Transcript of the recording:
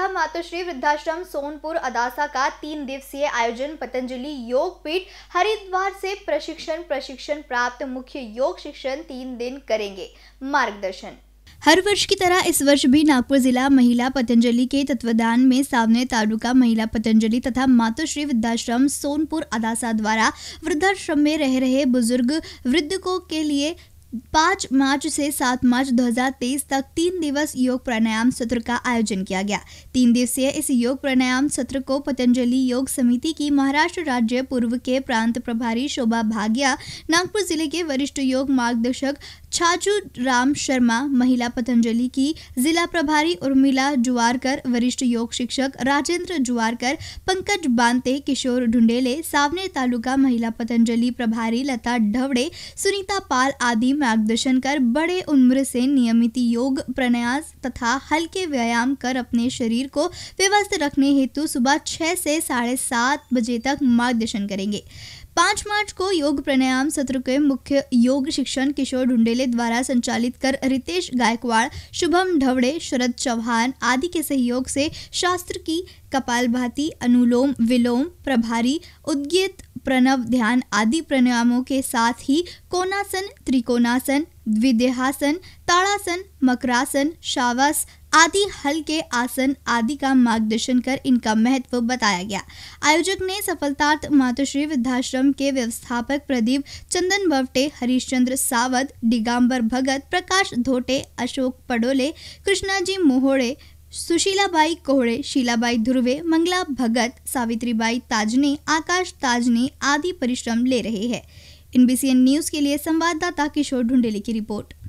प्रथम मातोश्री वृद्धाश्रम सोनपुर अदासा का तीन दिवसीय आयोजन पतंजलि योग पीठ हरिद्वार से प्रशिक्षण प्रशिक्षण प्राप्त मुख्य योग शिक्षण तीन दिन करेंगे मार्गदर्शन हर वर्ष की तरह इस वर्ष भी नागपुर जिला महिला पतंजलि के तत्वदान में सावने तालुका महिला पतंजलि तथा मातोश्री वृद्धाश्रम सोनपुर अदासा द्वारा वृद्धाश्रम में रह रहे बुजुर्ग वृद्ध को के लिए पाँच मार्च से सात मार्च 2023 तक तीन दिवस योग प्राणायाम सत्र का आयोजन किया गया तीन दिवसीय इस योग प्राणायाम सत्र को पतंजलि योग समिति की महाराष्ट्र राज्य पूर्व के प्रांत प्रभारी शोभा भाग्या नागपुर जिले के वरिष्ठ योग मार्गदर्शक छाजू राम शर्मा महिला पतंजलि की जिला प्रभारी उर्मिला जुआरकर वरिष्ठ योग शिक्षक राजेंद्र जुआरकर पंकज बांते किशोर ढुंडेले सावने तालुका महिला पतंजलि प्रभारी लता ढवड़े सुनीता पाल आदि मार्गदर्शन कर बड़े उम्र से नियमित योग प्रन्यास तथा हल्के व्यायाम कर अपने शरीर को व्यवस्थित रखने हेतु सुबह छः से साढ़े सात बजे तक मार्गदर्शन करेंगे पाँच मार्च को योग प्राणायाम सत्र के मुख्य योग शिक्षण किशोर ढुंडेले द्वारा संचालित कर रितेश गायकवाड़ शुभम ढवड़े शरद चौहान आदि के सहयोग से शास्त्र की कपालभाती अनुलोम विलोम प्रभारी उद्गित प्रणव ध्यान आदि प्राणायामों के साथ ही कोनासन त्रिकोणासन द्विदेहासन ताड़ासन मकरासन शावास आदि हल्के आसन आदि का मार्गदर्शन कर इनका महत्व बताया गया आयोजक ने सफलतार्थ मातृश्री वृद्धाश्रम के व्यवस्थापक प्रदीप चंदन बवटे हरिश्चंद्र सावत डिगाम्बर भगत प्रकाश धोटे अशोक पडोले कृष्णाजी मोहोड़े सुशीलाबाई कोहड़े शीलाबाई ध्रुवे मंगला भगत सावित्रीबाई ताजने आकाश ताजने आदि परिश्रम ले रहे हैं एनबीसीएन न्यूज के लिए संवाददाता किशोर ढुंडेली की रिपोर्ट